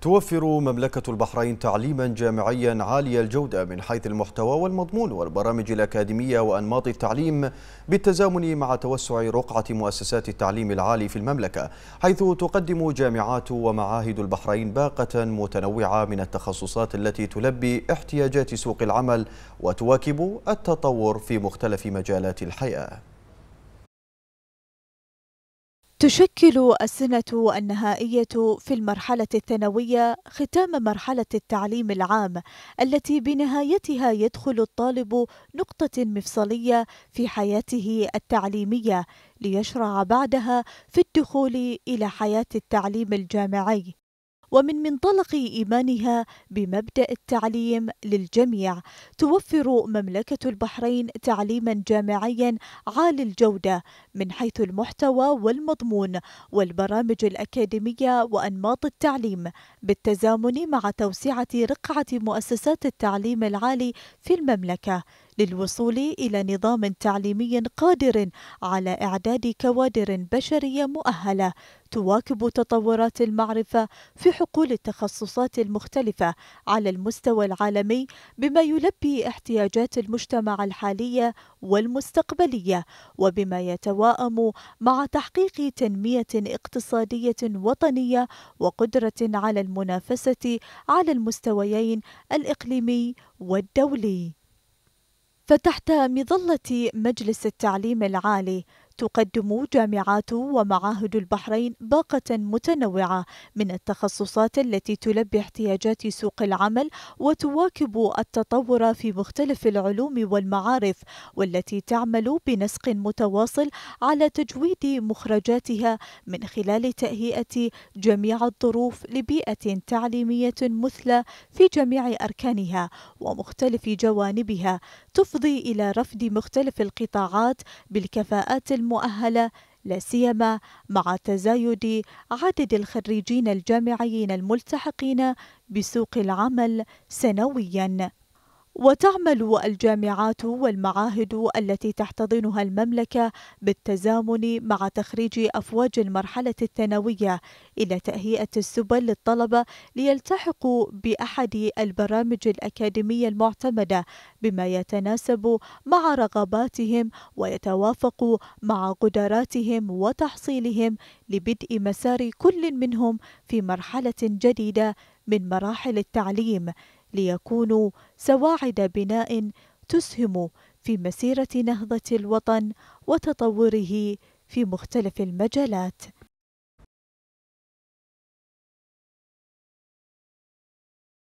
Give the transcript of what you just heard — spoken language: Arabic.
توفر مملكة البحرين تعليما جامعيا عالي الجودة من حيث المحتوى والمضمون والبرامج الأكاديمية وأنماط التعليم بالتزامن مع توسع رقعة مؤسسات التعليم العالي في المملكة حيث تقدم جامعات ومعاهد البحرين باقة متنوعة من التخصصات التي تلبي احتياجات سوق العمل وتواكب التطور في مختلف مجالات الحياة تشكل السنة النهائية في المرحلة الثانوية ختام مرحلة التعليم العام التي بنهايتها يدخل الطالب نقطة مفصلية في حياته التعليمية ليشرع بعدها في الدخول إلى حياة التعليم الجامعي. ومن منطلق إيمانها بمبدأ التعليم للجميع توفر مملكة البحرين تعليما جامعيا عالي الجودة من حيث المحتوى والمضمون والبرامج الأكاديمية وأنماط التعليم بالتزامن مع توسعة رقعة مؤسسات التعليم العالي في المملكة للوصول إلى نظام تعليمي قادر على إعداد كوادر بشرية مؤهلة تواكب تطورات المعرفة في حقول التخصصات المختلفة على المستوى العالمي بما يلبي احتياجات المجتمع الحالية والمستقبلية وبما يتواءم مع تحقيق تنمية اقتصادية وطنية وقدرة على المنافسة على المستويين الإقليمي والدولي فتحت مظلة مجلس التعليم العالي تقدم جامعات ومعاهد البحرين باقة متنوعة من التخصصات التي تلبي احتياجات سوق العمل وتواكب التطور في مختلف العلوم والمعارف والتي تعمل بنسق متواصل على تجويد مخرجاتها من خلال تأهيئة جميع الظروف لبيئة تعليمية مثلى في جميع أركانها ومختلف جوانبها تفضي إلى رفض مختلف القطاعات بالكفاءات الم مؤهلة لا سيما مع تزايد عدد الخريجين الجامعيين الملتحقين بسوق العمل سنوياً وتعمل الجامعات والمعاهد التي تحتضنها المملكة بالتزامن مع تخريج أفواج المرحلة الثانوية إلى تهيئة السبل للطلبة ليلتحقوا بأحد البرامج الأكاديمية المعتمدة بما يتناسب مع رغباتهم ويتوافق مع قدراتهم وتحصيلهم لبدء مسار كل منهم في مرحلة جديدة من مراحل التعليم ليكونوا سواعد بناء تسهم في مسيره نهضه الوطن وتطوره في مختلف المجالات